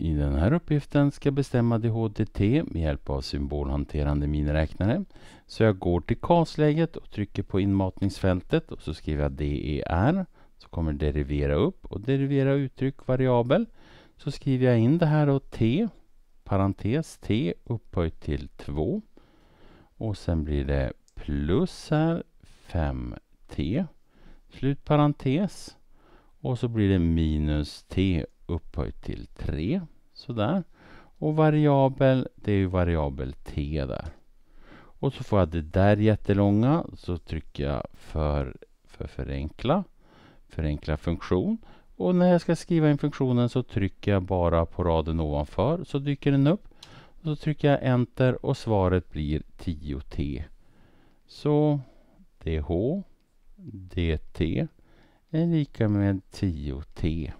I den här uppgiften ska jag bestämma DHDT med hjälp av symbolhanterande miniräknare. Så jag går till KAS-läget och trycker på inmatningsfältet och så skriver jag DER. Så kommer derivera upp och derivera uttryck variabel. Så skriver jag in det här och T, parentes T upphöjt till 2. Och sen blir det plus här 5T, slut parentes. Och så blir det minus T upphöjt till 3. Sådär. Och variabel, det är ju variabel t där. Och så får jag det där jättelånga. Så trycker jag för, för förenkla. Förenkla funktion. Och när jag ska skriva in funktionen så trycker jag bara på raden ovanför så dyker den upp. så trycker jag enter och svaret blir 10t. Så dh dt är lika med 10t.